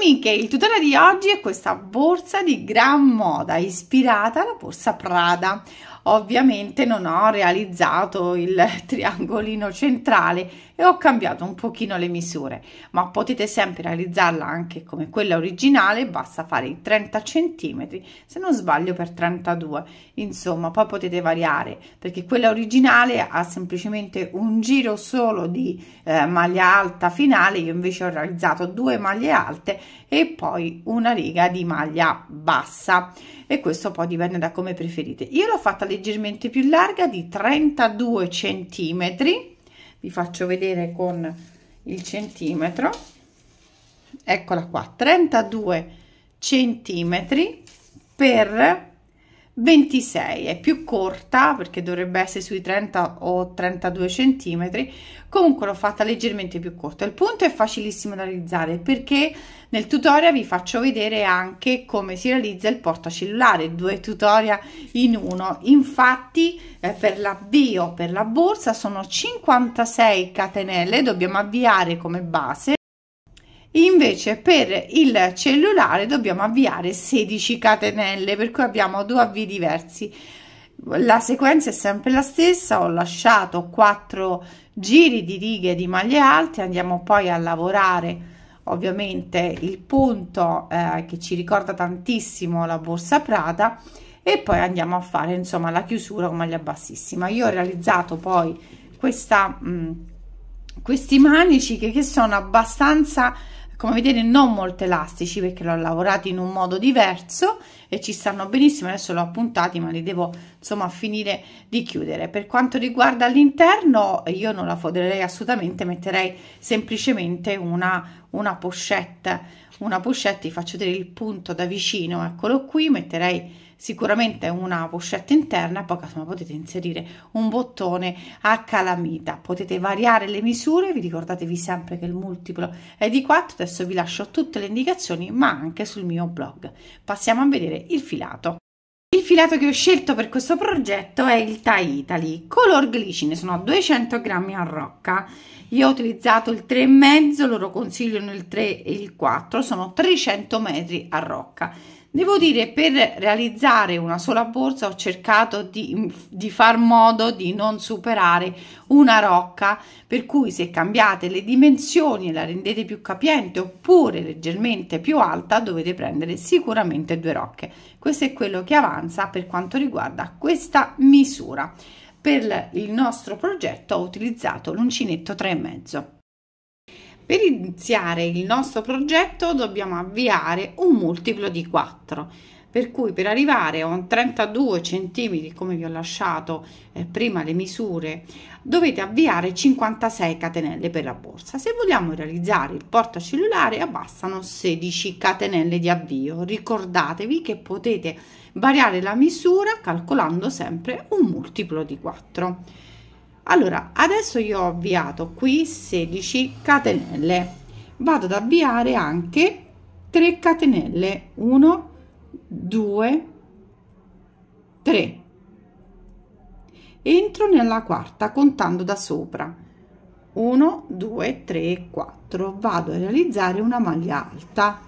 amiche, il tutorial di oggi è questa borsa di gran moda ispirata alla borsa Prada. Ovviamente non ho realizzato il triangolino centrale e ho cambiato un pochino le misure, ma potete sempre realizzarla anche come quella originale, basta fare i 30 cm, se non sbaglio per 32, insomma poi potete variare perché quella originale ha semplicemente un giro solo di eh, maglia alta finale, io invece ho realizzato due maglie alte e poi una riga di maglia bassa e questo poi dipende da come preferite. Io l'ho fatta leggermente più larga di 32 centimetri vi faccio vedere con il centimetro eccola qua 32 centimetri per 26 è più corta perché dovrebbe essere sui 30 o 32 centimetri comunque l'ho fatta leggermente più corta il punto è facilissimo da realizzare perché nel tutorial vi faccio vedere anche come si realizza il portacellulare due tutorial in uno infatti eh, per l'avvio per la borsa sono 56 catenelle dobbiamo avviare come base invece per il cellulare dobbiamo avviare 16 catenelle per cui abbiamo due avvi diversi la sequenza è sempre la stessa ho lasciato 4 giri di righe di maglie alte andiamo poi a lavorare ovviamente il punto eh, che ci ricorda tantissimo la borsa prada e poi andiamo a fare insomma la chiusura con maglia bassissima io ho realizzato poi questa mh, mm, questi manici che, che sono abbastanza come vedete non molto elastici perché l'ho lavorato in un modo diverso e ci stanno benissimo adesso l'ho appuntati ma li devo insomma finire di chiudere per quanto riguarda l'interno io non la foderei assolutamente metterei semplicemente una una pochette una pochette, vi faccio vedere il punto da vicino, eccolo qui, metterei sicuramente una pochette interna poi casomai potete inserire un bottone a calamita potete variare le misure vi ricordatevi sempre che il multiplo è di 4 adesso vi lascio tutte le indicazioni ma anche sul mio blog passiamo a vedere il filato il filato che ho scelto per questo progetto è il Taitali color glicine sono 200 grammi a rocca io ho utilizzato il 3,5 loro consigliano il 3 e il 4 sono 300 metri a rocca devo dire per realizzare una sola borsa ho cercato di, di far modo di non superare una rocca per cui se cambiate le dimensioni e la rendete più capiente oppure leggermente più alta dovete prendere sicuramente due rocche questo è quello che avanza per quanto riguarda questa misura per il nostro progetto ho utilizzato l'uncinetto 3,5. Per iniziare il nostro progetto dobbiamo avviare un multiplo di 4 per cui per arrivare a un 32 cm come vi ho lasciato eh, prima le misure dovete avviare 56 catenelle per la borsa se vogliamo realizzare il porta cellulare abbassano 16 catenelle di avvio ricordatevi che potete variare la misura calcolando sempre un multiplo di 4 allora adesso io ho avviato qui 16 catenelle vado ad avviare anche 3 catenelle 1 2, 3. Entro nella quarta contando da sopra. 1, 2, 3, 4. Vado a realizzare una maglia alta.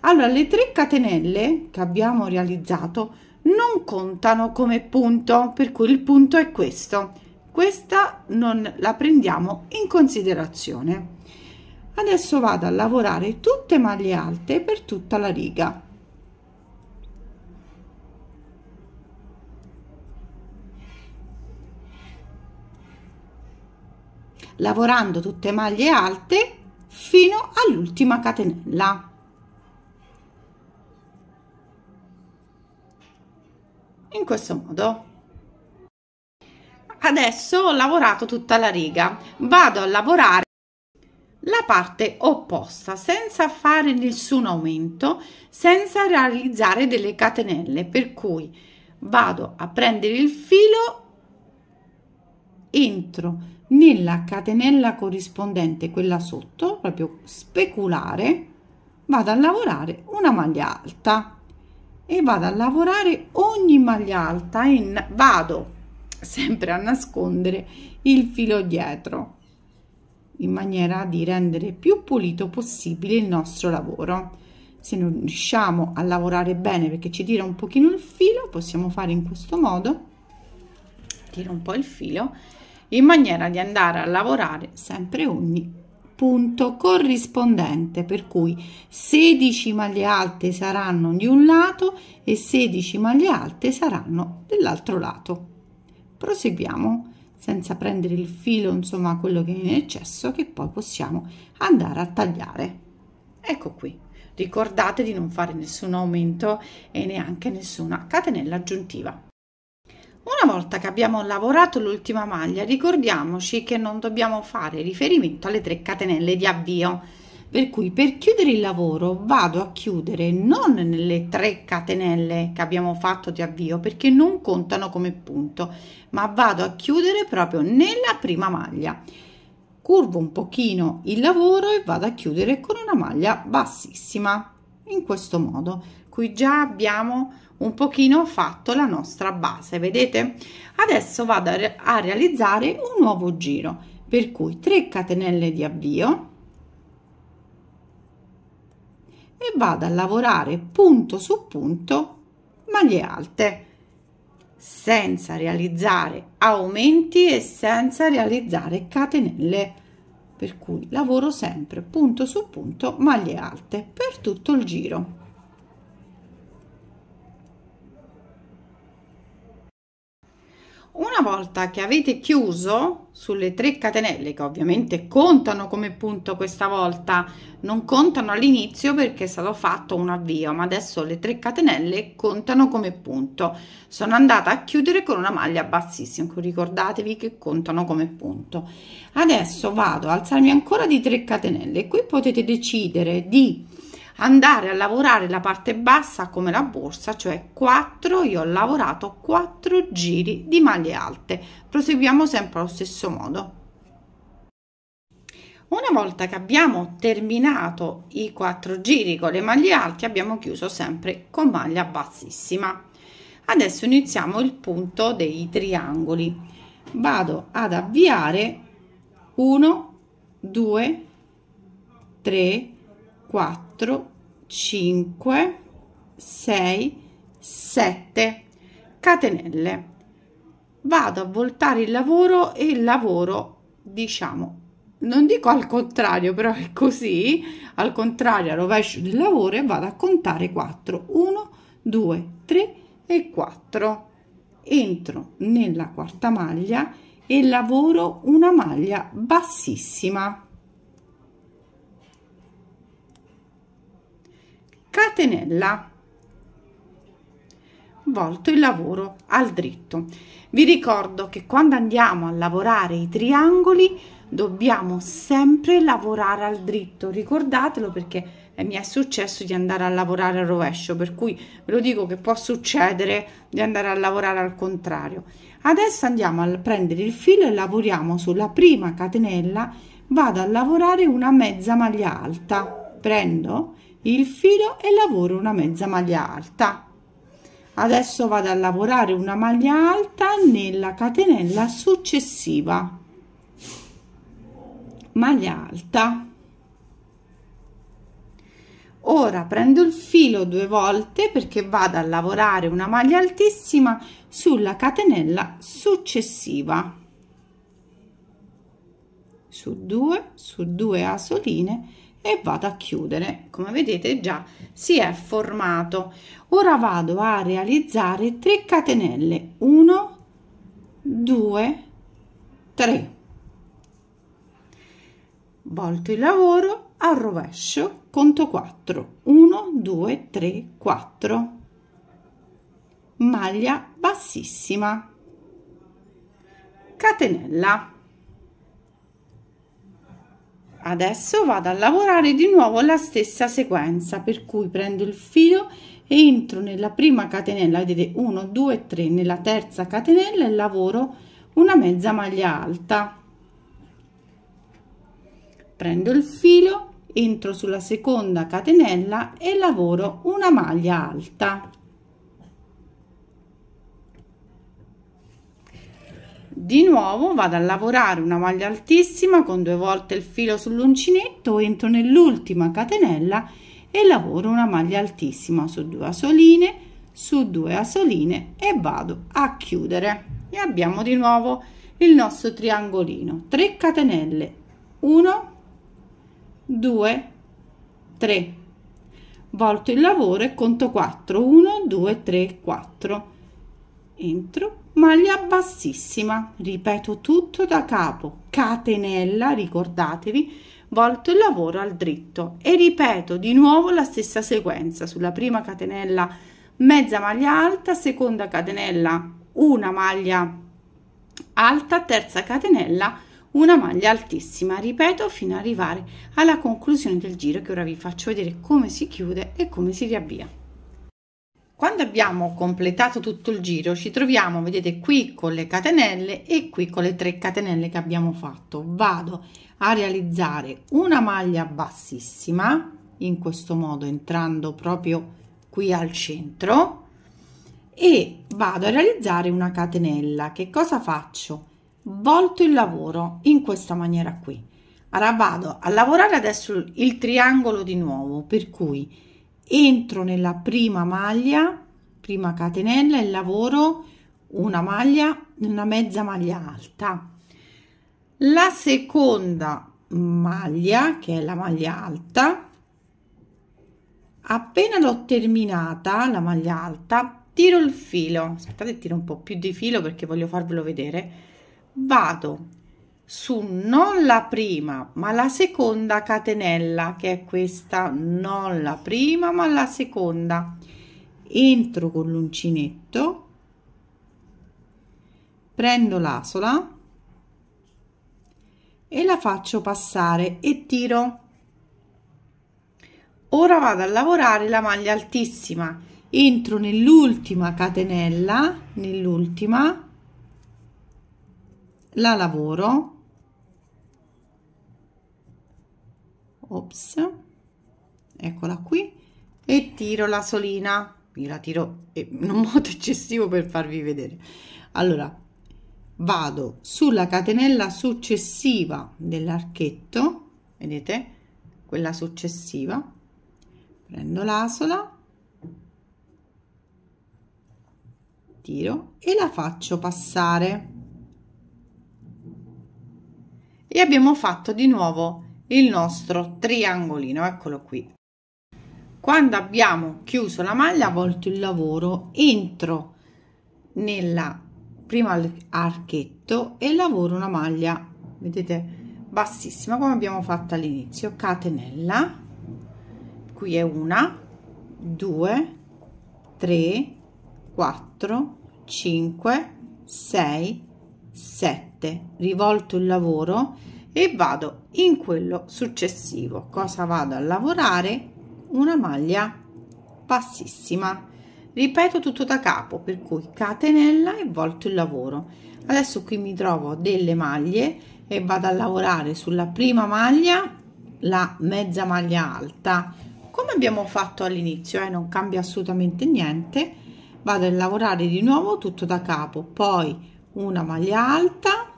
Allora, le 3 catenelle che abbiamo realizzato non contano come punto, per cui il punto è questo. Questa non la prendiamo in considerazione. Adesso vado a lavorare tutte maglie alte per tutta la riga. lavorando tutte maglie alte fino all'ultima catenella in questo modo adesso ho lavorato tutta la riga vado a lavorare la parte opposta senza fare nessun aumento senza realizzare delle catenelle per cui vado a prendere il filo entro nella catenella corrispondente, quella sotto, proprio speculare, vado a lavorare una maglia alta e vado a lavorare ogni maglia alta in vado sempre a nascondere il filo dietro in maniera di rendere più pulito possibile il nostro lavoro se non riusciamo a lavorare bene perché ci tira un pochino il filo possiamo fare in questo modo tiro un po' il filo in maniera di andare a lavorare sempre ogni punto corrispondente per cui 16 maglie alte saranno di un lato e 16 maglie alte saranno dell'altro lato proseguiamo senza prendere il filo insomma quello che è in eccesso che poi possiamo andare a tagliare ecco qui ricordate di non fare nessun aumento e neanche nessuna catenella aggiuntiva una volta che abbiamo lavorato l'ultima maglia, ricordiamoci che non dobbiamo fare riferimento alle 3 catenelle di avvio. Per cui per chiudere il lavoro vado a chiudere non nelle 3 catenelle che abbiamo fatto di avvio perché non contano come punto, ma vado a chiudere proprio nella prima maglia. Curvo un pochino il lavoro e vado a chiudere con una maglia bassissima in questo modo. Qui già abbiamo un pochino fatto la nostra base vedete adesso vado a realizzare un nuovo giro per cui 3 catenelle di avvio e vado a lavorare punto su punto maglie alte senza realizzare aumenti e senza realizzare catenelle per cui lavoro sempre punto su punto maglie alte per tutto il giro Una volta che avete chiuso sulle 3 catenelle, che ovviamente contano come punto questa volta, non contano all'inizio perché è stato fatto un avvio, ma adesso le 3 catenelle contano come punto. Sono andata a chiudere con una maglia bassissima, ecco, ricordatevi che contano come punto. Adesso vado a alzarmi ancora di 3 catenelle, qui potete decidere di andare a lavorare la parte bassa come la borsa, cioè 4, io ho lavorato 4 giri di maglie alte. Proseguiamo sempre allo stesso modo. Una volta che abbiamo terminato i 4 giri con le maglie alte, abbiamo chiuso sempre con maglia bassissima. Adesso iniziamo il punto dei triangoli. Vado ad avviare 1, 2, 3, 4 5 6 7 catenelle vado a voltare il lavoro e lavoro diciamo non dico al contrario però è così al contrario al rovescio del lavoro e vado a contare 4 1 2 3 e 4 entro nella quarta maglia e lavoro una maglia bassissima catenella volto il lavoro al dritto vi ricordo che quando andiamo a lavorare i triangoli dobbiamo sempre lavorare al dritto ricordatelo perché eh, mi è successo di andare a lavorare al rovescio per cui ve lo dico che può succedere di andare a lavorare al contrario adesso andiamo a prendere il filo e lavoriamo sulla prima catenella vado a lavorare una mezza maglia alta prendo il filo e lavoro una mezza maglia alta adesso vado a lavorare una maglia alta nella catenella successiva maglia alta ora prendo il filo due volte perché vado a lavorare una maglia altissima sulla catenella successiva su 2 su 2 asoline e vado a chiudere come vedete già si è formato ora vado a realizzare 3 catenelle 1 2 3 volto il lavoro al rovescio conto 4 1 2 3 4 maglia bassissima catenella adesso vado a lavorare di nuovo la stessa sequenza per cui prendo il filo entro nella prima catenella vedete 1 2 3 nella terza catenella e lavoro una mezza maglia alta prendo il filo entro sulla seconda catenella e lavoro una maglia alta di nuovo vado a lavorare una maglia altissima con due volte il filo sull'uncinetto entro nell'ultima catenella e lavoro una maglia altissima su due asoline su due asoline e vado a chiudere e abbiamo di nuovo il nostro triangolino 3 catenelle 1 2 3 volto il lavoro e conto 4 1 2 3 4 entro maglia bassissima ripeto tutto da capo catenella ricordatevi volto il lavoro al dritto e ripeto di nuovo la stessa sequenza sulla prima catenella mezza maglia alta seconda catenella una maglia alta terza catenella una maglia altissima ripeto fino ad arrivare alla conclusione del giro che ora vi faccio vedere come si chiude e come si riavvia quando abbiamo completato tutto il giro ci troviamo, vedete qui con le catenelle e qui con le 3 catenelle che abbiamo fatto. Vado a realizzare una maglia bassissima in questo modo entrando proprio qui al centro e vado a realizzare una catenella. Che cosa faccio? Volto il lavoro in questa maniera qui. Ora vado a lavorare adesso il triangolo di nuovo, per cui entro nella prima maglia prima catenella e lavoro una maglia una mezza maglia alta la seconda maglia che è la maglia alta appena l'ho terminata la maglia alta tiro il filo aspettate tiro un po più di filo perché voglio farvelo vedere vado su non la prima ma la seconda catenella che è questa non la prima ma la seconda entro con l'uncinetto prendo l'asola e la faccio passare e tiro ora vado a lavorare la maglia altissima entro nell'ultima catenella nell'ultima la lavoro ops eccola qui e tiro la solina io la tiro eh, in un modo eccessivo per farvi vedere allora vado sulla catenella successiva dell'archetto vedete quella successiva prendo l'asola tiro e la faccio passare e abbiamo fatto di nuovo il nostro triangolino eccolo qui quando abbiamo chiuso la maglia volto il lavoro entro nella prima archetto e lavoro una maglia vedete bassissima come abbiamo fatto all'inizio catenella qui è una due, tre, quattro, cinque, sei, sette, rivolto il lavoro e vado in quello successivo cosa vado a lavorare una maglia bassissima ripeto tutto da capo per cui catenella e volto il lavoro adesso qui mi trovo delle maglie e vado a lavorare sulla prima maglia la mezza maglia alta come abbiamo fatto all'inizio e eh, non cambia assolutamente niente vado a lavorare di nuovo tutto da capo poi una maglia alta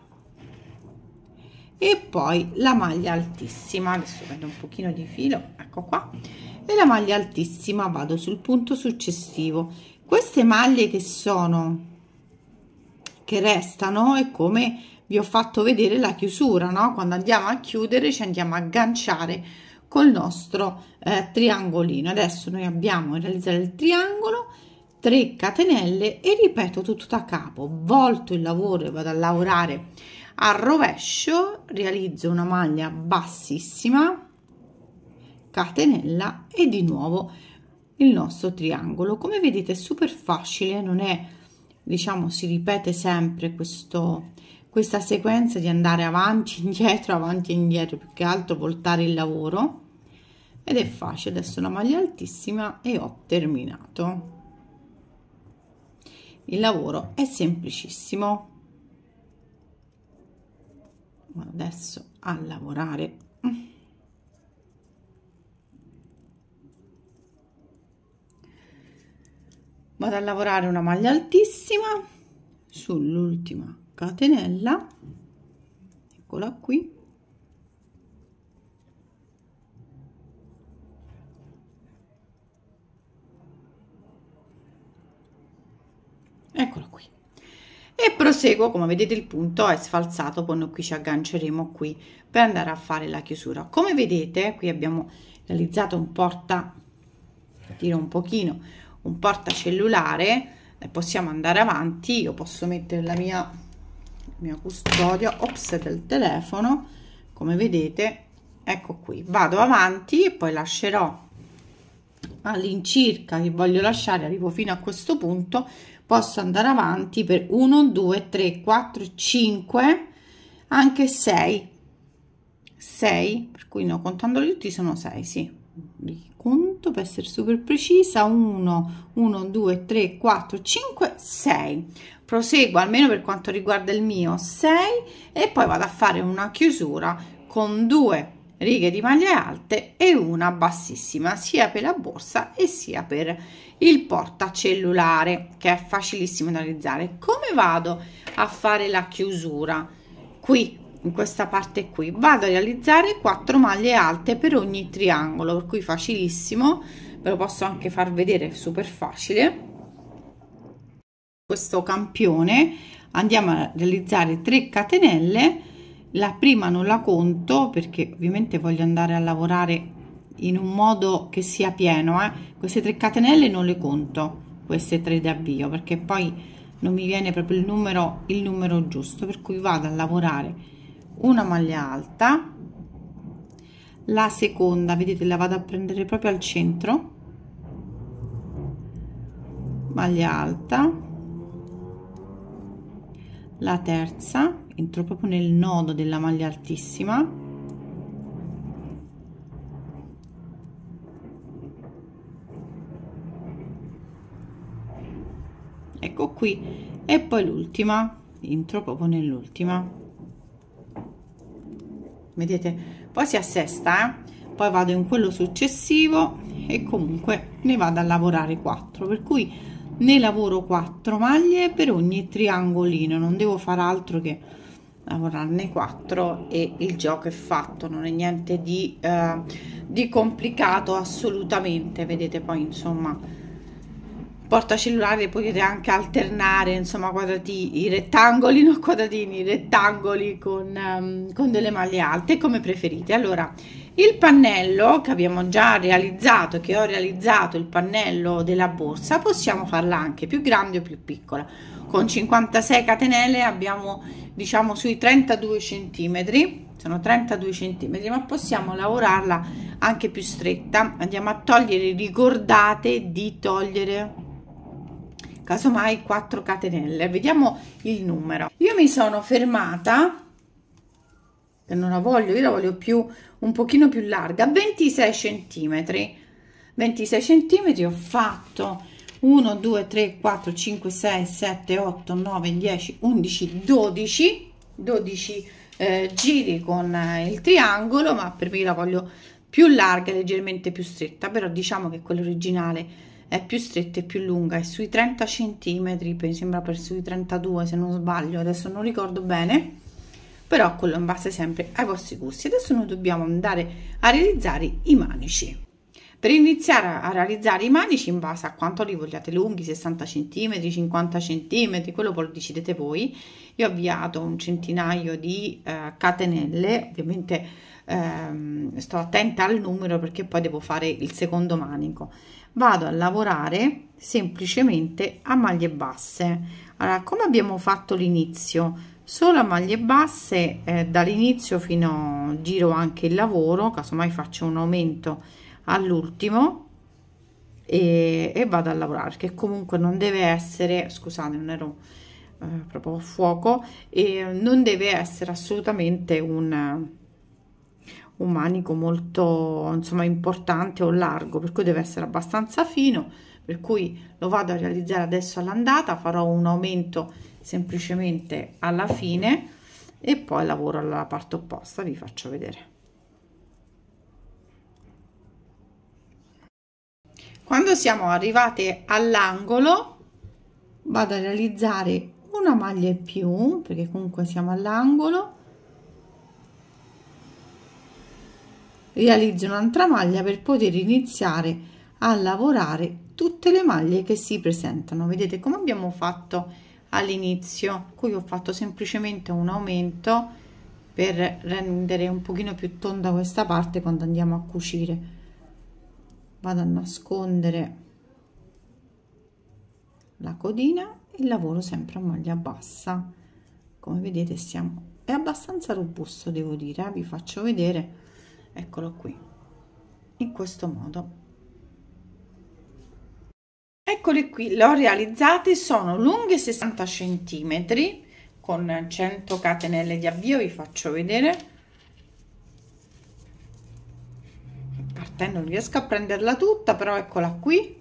e poi la maglia altissima adesso prendo un pochino di filo ecco qua e la maglia altissima vado sul punto successivo queste maglie che sono che restano è come vi ho fatto vedere la chiusura no? quando andiamo a chiudere ci andiamo a agganciare col nostro eh, triangolino adesso noi abbiamo realizzato il triangolo 3 catenelle e ripeto tutto da capo volto il lavoro e vado a lavorare al rovescio realizzo una maglia bassissima catenella e di nuovo il nostro triangolo come vedete è super facile non è diciamo si ripete sempre questo questa sequenza di andare avanti indietro avanti indietro più che altro voltare il lavoro ed è facile adesso la maglia altissima e ho terminato il lavoro è semplicissimo adesso a lavorare vado a lavorare una maglia altissima sull'ultima catenella eccola qui eccola qui e proseguo come vedete il punto è sfalsato quando qui ci agganceremo qui per andare a fare la chiusura come vedete qui abbiamo realizzato un porta tiro un pochino un porta cellulare possiamo andare avanti io posso mettere la mia mia custodia ops del telefono come vedete ecco qui vado avanti e poi lascerò all'incirca che voglio lasciare arrivo fino a questo punto posso andare avanti per 1 2 3 4 5 anche 6 6 per cui no contandoli tutti sono 6 sì li conto per essere super precisa 1 1 2 3 4 5 6 proseguo almeno per quanto riguarda il mio 6 e poi vado a fare una chiusura con 2 righe di maglie alte e una bassissima sia per la borsa e sia per il portacellulare che è facilissimo da realizzare come vado a fare la chiusura qui in questa parte qui vado a realizzare 4 maglie alte per ogni triangolo per cui facilissimo ve lo posso anche far vedere super facile questo campione andiamo a realizzare 3 catenelle la prima non la conto perché ovviamente voglio andare a lavorare in un modo che sia pieno eh? queste 3 catenelle non le conto queste 3 avvio perché poi non mi viene proprio il numero il numero giusto per cui vado a lavorare una maglia alta la seconda vedete la vado a prendere proprio al centro maglia alta la terza entro proprio nel nodo della maglia altissima ecco qui e poi l'ultima entro proprio nell'ultima vedete poi si assesta eh? poi vado in quello successivo e comunque ne vado a lavorare 4 per cui ne lavoro 4 maglie per ogni triangolino non devo fare altro che lavorarne 4 e il gioco è fatto non è niente di, eh, di complicato assolutamente vedete poi insomma portacellulare potete anche alternare insomma quadrati i rettangoli non quadratini rettangoli con, um, con delle maglie alte come preferite allora il pannello che abbiamo già realizzato che ho realizzato il pannello della borsa possiamo farla anche più grande o più piccola con 56 catenelle abbiamo diciamo sui 32 centimetri sono 32 centimetri ma possiamo lavorarla anche più stretta andiamo a togliere ricordate di togliere casomai 4 catenelle vediamo il numero io mi sono fermata che non la voglio io la voglio più un pochino più larga 26 centimetri 26 centimetri ho fatto 1 2 3 4 5 6 7 8 9 10 11 12 12 eh, giri con eh, il triangolo ma per me la voglio più larga leggermente più stretta però diciamo che quella originale è più stretta e più lunga è sui 30 centimetri mi sembra per sui 32 se non sbaglio adesso non ricordo bene però quello in base sempre ai vostri gusti adesso noi dobbiamo andare a realizzare i manici per iniziare a realizzare i manici in base a quanto li vogliate lunghi, 60 cm, 50 cm, quello poi lo decidete voi, io ho avviato un centinaio di eh, catenelle, ovviamente ehm, sto attenta al numero perché poi devo fare il secondo manico. Vado a lavorare semplicemente a maglie basse. Allora, come abbiamo fatto l'inizio? solo a maglie basse eh, dall'inizio fino giro anche il lavoro casomai faccio un aumento all'ultimo e, e, vado a lavorare che comunque non deve essere scusate non ero eh, proprio a fuoco e non deve essere assolutamente un, un manico molto insomma importante o largo per cui deve essere abbastanza fino per cui lo vado a realizzare adesso all'andata farò un aumento semplicemente alla fine e poi lavoro alla parte opposta vi faccio vedere Quando siamo arrivate all'angolo vado a realizzare una maglia in più perché comunque siamo all'angolo realizzo un'altra maglia per poter iniziare a lavorare tutte le maglie che si presentano vedete come abbiamo fatto all'inizio qui ho fatto semplicemente un aumento per rendere un pochino più tonda questa parte quando andiamo a cucire vado a nascondere la codina e lavoro sempre a maglia bassa come vedete siamo è abbastanza robusto devo dire eh, vi faccio vedere eccolo qui in questo modo eccole qui le ho realizzate sono lunghe 60 centimetri con 100 catenelle di avvio vi faccio vedere partendo non riesco a prenderla tutta però eccola qui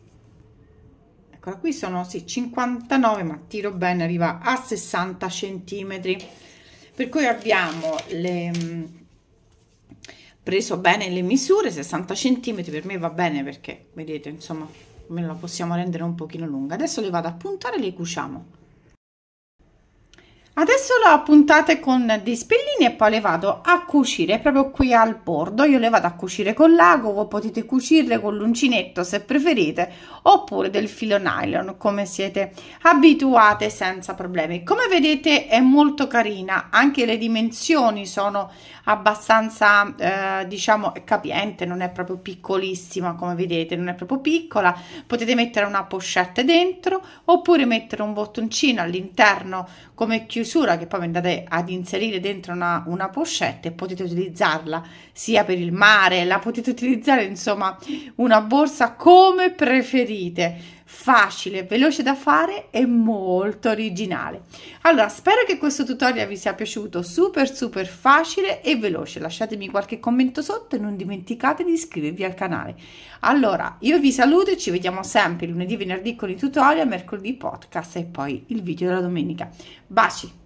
eccola qui sono sì 59 ma tiro bene arriva a 60 centimetri per cui abbiamo le, mm, preso bene le misure 60 centimetri per me va bene perché vedete insomma me la possiamo rendere un pochino lunga adesso le vado a puntare e le cuciamo adesso le ho appuntate con dei spillini e poi le vado a cucire proprio qui al bordo io le vado a cucire con l'ago voi potete cucirle con l'uncinetto se preferite oppure del filo nylon come siete abituate senza problemi come vedete è molto carina anche le dimensioni sono abbastanza eh, diciamo capiente non è proprio piccolissima come vedete non è proprio piccola potete mettere una pochette dentro oppure mettere un bottoncino all'interno come chiusura misura che poi andate ad inserire dentro una, una pochette e potete utilizzarla sia per il mare, la potete utilizzare insomma una borsa come preferite facile, veloce da fare e molto originale. Allora, spero che questo tutorial vi sia piaciuto, super super facile e veloce. Lasciatemi qualche commento sotto e non dimenticate di iscrivervi al canale. Allora, io vi saluto e ci vediamo sempre lunedì, venerdì con i tutorial, mercoledì podcast e poi il video della domenica. Baci!